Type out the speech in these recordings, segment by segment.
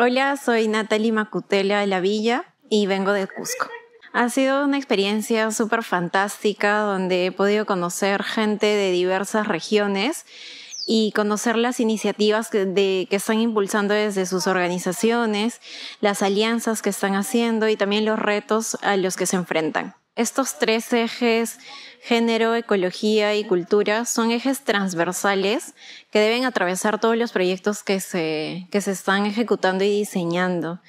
Hola, soy Natalie Macutela de la Villa y vengo de Cusco. Ha sido una experiencia súper fantástica donde he podido conocer gente de diversas regiones y conocer las iniciativas que, que están impulsando desde sus organizaciones, las alianzas que están haciendo y también los retos a los que se enfrentan. Estos tres ejes, género, ecología y cultura, son ejes transversales que deben atravesar todos los proyectos que se, que se están ejecutando y diseñando.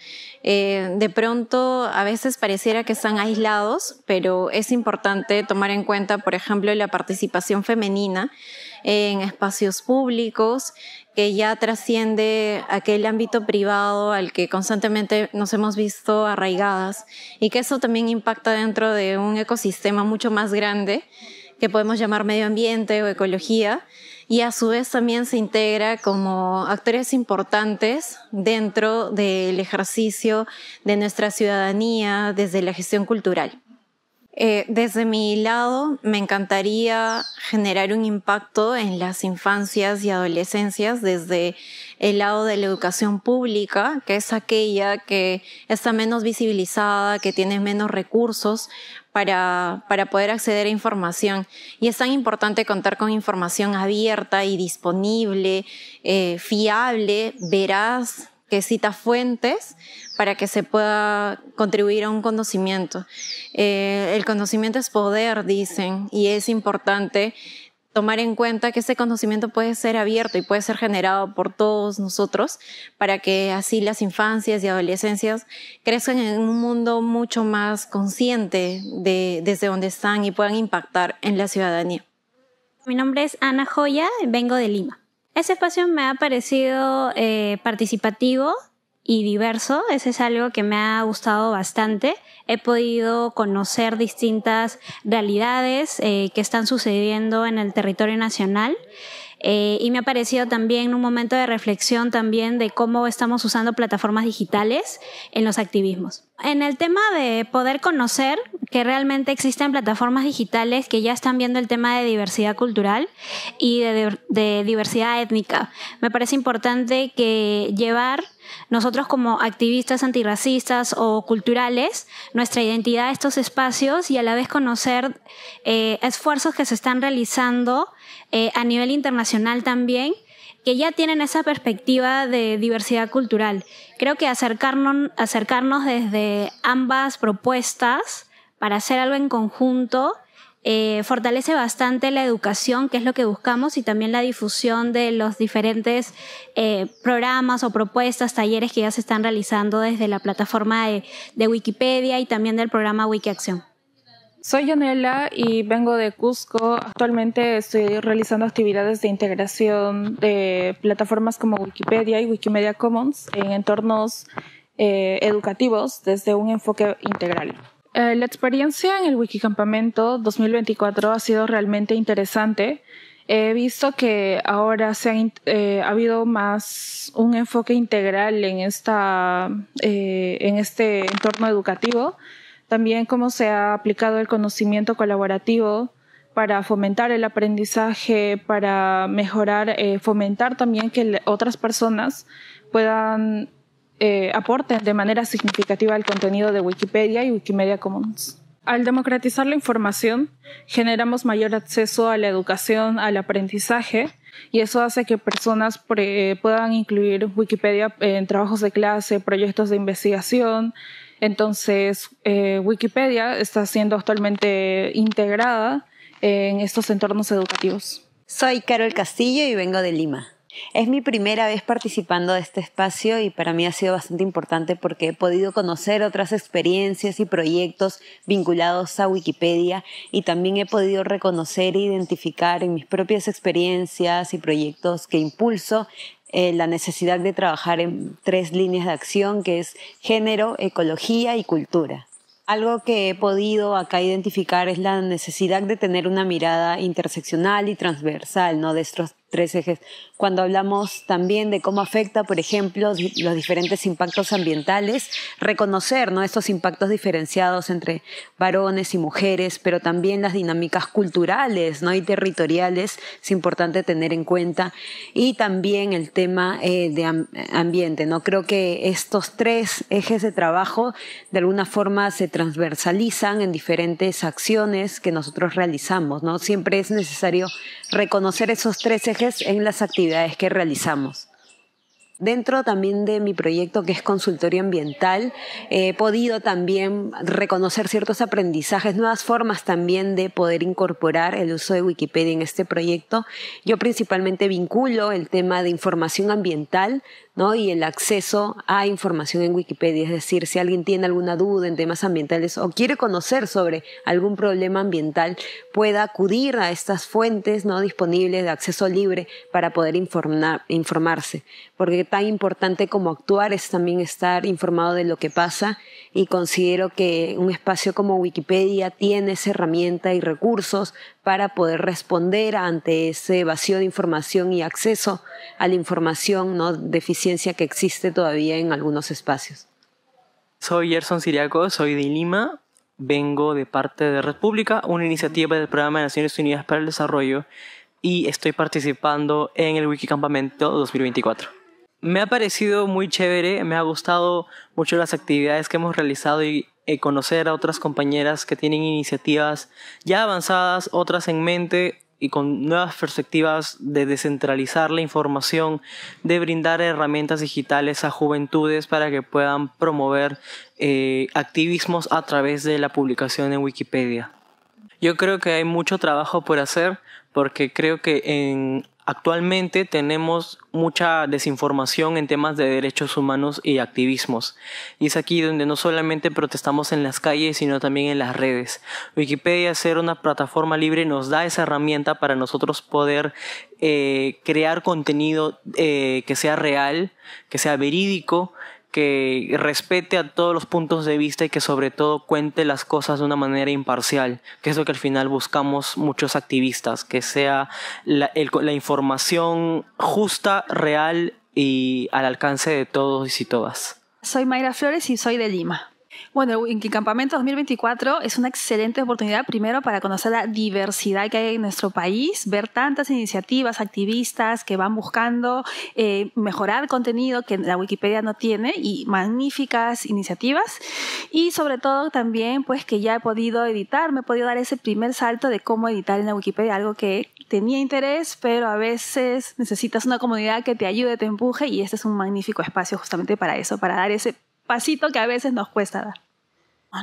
Eh, de pronto, a veces pareciera que están aislados, pero es importante tomar en cuenta, por ejemplo, la participación femenina en espacios públicos, que ya trasciende aquel ámbito privado al que constantemente nos hemos visto arraigadas y que eso también impacta dentro de un ecosistema mucho más grande que podemos llamar medio ambiente o ecología y a su vez también se integra como actores importantes dentro del ejercicio de nuestra ciudadanía desde la gestión cultural. Eh, desde mi lado, me encantaría generar un impacto en las infancias y adolescencias desde el lado de la educación pública, que es aquella que está menos visibilizada, que tiene menos recursos para, para poder acceder a información. Y es tan importante contar con información abierta y disponible, eh, fiable, veraz, que cita fuentes para que se pueda contribuir a un conocimiento. Eh, el conocimiento es poder, dicen, y es importante tomar en cuenta que ese conocimiento puede ser abierto y puede ser generado por todos nosotros para que así las infancias y adolescencias crezcan en un mundo mucho más consciente de desde donde están y puedan impactar en la ciudadanía. Mi nombre es Ana Joya, vengo de Lima. Ese espacio me ha parecido eh, participativo y diverso, ese es algo que me ha gustado bastante. He podido conocer distintas realidades eh, que están sucediendo en el territorio nacional. Eh, y me ha parecido también un momento de reflexión también de cómo estamos usando plataformas digitales en los activismos en el tema de poder conocer que realmente existen plataformas digitales que ya están viendo el tema de diversidad cultural y de, diversidad étnica, me parece importante que llevar nosotros como activistas antirracistas o culturales nuestra identidad a estos espacios y a la vez conocer eh, esfuerzos que se están realizando eh, a nivel internacional también que ya tienen esa perspectiva de diversidad cultural. Creo que acercarnos, acercarnos desde ambas propuestas para hacer algo en conjunto eh, fortalece bastante la educación, que es lo que buscamos, y también la difusión de los diferentes eh, programas o propuestas, talleres que ya se están realizando desde la plataforma de, de Wikipedia y también del programa Wikiacción. Soy Yanela y vengo de Cusco. Actualmente estoy realizando actividades de integración de plataformas como Wikipedia y Wikimedia Commons en entornos eh, educativos desde un enfoque integral. Eh, la experiencia en el Wikicampamento 2024 ha sido realmente interesante. He visto que ahora se ha, eh, ha habido más un enfoque integral en, esta, en este entorno educativo también cómo se ha aplicado el conocimiento colaborativo para fomentar el aprendizaje, para mejorar, eh, fomentar también que otras personas puedan aportar eh, aporten de manera significativa al contenido de Wikipedia y Wikimedia Commons. Al democratizar la información, generamos mayor acceso a la educación, al aprendizaje, y eso hace que personas puedan incluir Wikipedia en trabajos de clase, proyectos de investigación, entonces, eh, Wikipedia está siendo actualmente integrada en estos entornos educativos. Soy Carol Castillo y vengo de Lima. Es mi primera vez participando de este espacio y para mí ha sido bastante importante porque he podido conocer otras experiencias y proyectos vinculados a Wikipedia y también he podido reconocer e identificar en mis propias experiencias y proyectos que impulso eh, la necesidad de trabajar en tres líneas de acción, que es género, ecología y cultura. Algo que he podido acá identificar es la necesidad de tener una mirada interseccional y transversal, ¿no? de tres ejes. Cuando hablamos también de cómo afecta, por ejemplo, los diferentes impactos ambientales, reconocer ¿no? estos impactos diferenciados entre varones y mujeres, pero también las dinámicas culturales ¿no? y territoriales, es importante tener en cuenta. Y también el tema eh, de ambiente. ¿no? Creo que estos tres ejes de trabajo de alguna forma se transversalizan en diferentes acciones que nosotros realizamos. ¿no? Siempre es necesario reconocer esos tres ejes en las actividades que realizamos. Dentro también de mi proyecto que es consultorio ambiental, he podido también reconocer ciertos aprendizajes, nuevas formas también de poder incorporar el uso de Wikipedia en este proyecto. Yo principalmente vinculo el tema de información ambiental y el acceso a información en Wikipedia. Es decir, si alguien tiene alguna duda en temas ambientales o quiere conocer sobre algún problema ambiental, pueda acudir a estas fuentes ¿no? disponibles de acceso libre para poder informar, informarse. Porque tan importante como actuar es también estar informado de lo que pasa y considero que un espacio como Wikipedia tiene esa herramienta y recursos para poder responder ante ese vacío de información y acceso a la información ¿no? deficiente que existe todavía en algunos espacios. Soy Gerson Siriaco, soy de Lima, vengo de parte de República, una iniciativa del Programa de Naciones Unidas para el Desarrollo, y estoy participando en el Wikicampamento 2024. Me ha parecido muy chévere, me ha gustado mucho las actividades que hemos realizado y eh, conocer a otras compañeras que tienen iniciativas ya avanzadas, otras en mente, y con nuevas perspectivas de descentralizar la información, de brindar herramientas digitales a juventudes para que puedan promover eh, activismos a través de la publicación en Wikipedia. Yo creo que hay mucho trabajo por hacer porque creo que en Actualmente tenemos mucha desinformación en temas de derechos humanos y activismos. Y es aquí donde no solamente protestamos en las calles, sino también en las redes. Wikipedia, ser una plataforma libre, nos da esa herramienta para nosotros poder eh, crear contenido eh, que sea real, que sea verídico que respete a todos los puntos de vista y que sobre todo cuente las cosas de una manera imparcial, que es lo que al final buscamos muchos activistas, que sea la, información justa, real y al alcance de todos y todas. Soy Mayra Flores y soy de Lima. Bueno, el Campamento 2024 es una excelente oportunidad primero para conocer la diversidad que hay en nuestro país, ver tantas iniciativas, activistas que van buscando eh, mejorar contenido que la Wikipedia no tiene y magníficas iniciativas. Y sobre todo también pues que ya he podido editar, me he podido dar ese primer salto de cómo editar en la Wikipedia, algo que tenía interés, pero a veces necesitas una comunidad que te ayude, te empuje y este es un magnífico espacio justamente para eso, para dar ese pasito que a veces nos cuesta dar.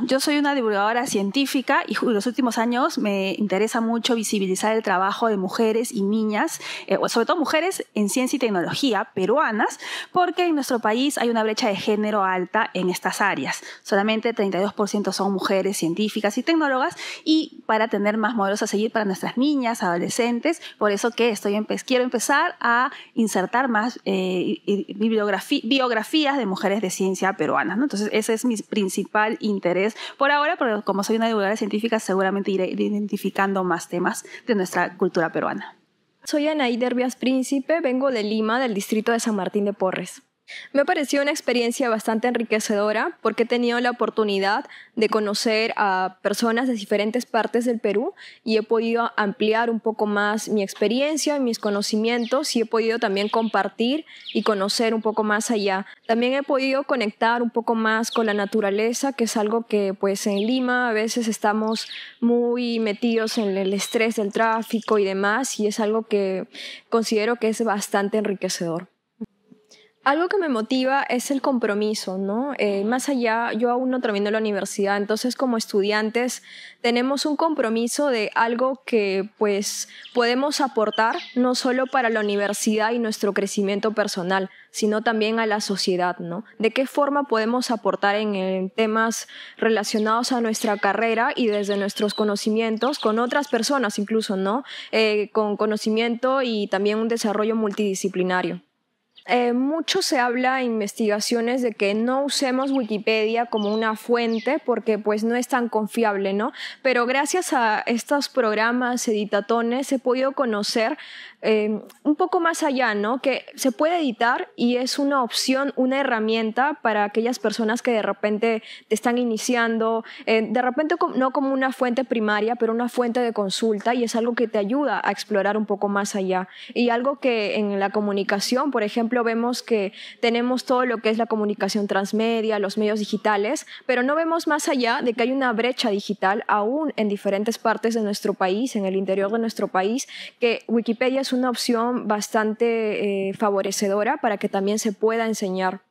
Yo soy una divulgadora científica y en los últimos años me interesa mucho visibilizar el trabajo de mujeres y niñas, eh, sobre todo mujeres en ciencia y tecnología peruanas, porque en nuestro país hay una brecha de género alta en estas áreas. Solamente 32% son mujeres científicas y tecnólogas y para tener más modelos a seguir para nuestras niñas, adolescentes, por eso que estoy quiero empezar a insertar más eh, biografías de mujeres de ciencia peruanas. Entonces ese es mi principal interés por ahora, pero como soy una divulgadora científica, seguramente iré identificando más temas de nuestra cultura peruana. Soy Anaí Derbias Príncipe, vengo de Lima, del distrito de San Martín de Porres. Me pareció una experiencia bastante enriquecedora porque he tenido la oportunidad de conocer a personas de diferentes partes del Perú y he podido ampliar un poco más mi experiencia, y mis conocimientos y he podido también compartir y conocer un poco más allá. También he podido conectar un poco más con la naturaleza, que es algo que pues en Lima a veces estamos muy metidos en el estrés del tráfico y demás y es algo que considero que es bastante enriquecedor. Algo que me motiva es el compromiso, ¿no? Eh, más allá, yo aún no termino la universidad, entonces como estudiantes tenemos un compromiso de algo que pues podemos aportar no solo para la universidad y nuestro crecimiento personal, sino también a la sociedad, ¿no? ¿De qué forma podemos aportar en, temas relacionados a nuestra carrera y desde nuestros conocimientos con otras personas incluso, ¿no? Eh, con conocimiento y también un desarrollo multidisciplinario. Eh, mucho se habla en investigaciones de que no usemos Wikipedia como una fuente porque pues no es tan confiable, ¿no? Pero gracias a estos programas, editatones, he podido conocer eh, un poco más allá, ¿no? Que se puede editar y es una opción, una herramienta para aquellas personas que de repente te están iniciando, eh, de repente no como una fuente primaria, pero una fuente de consulta y es algo que te ayuda a explorar un poco más allá. Y algo que en la comunicación, por ejemplo, vemos que tenemos todo lo que es la comunicación transmedia, los medios digitales, pero no vemos más allá de que hay una brecha digital aún en diferentes partes de nuestro país, en el interior de nuestro país, que Wikipedia es una opción bastante eh, favorecedora para que también se pueda enseñar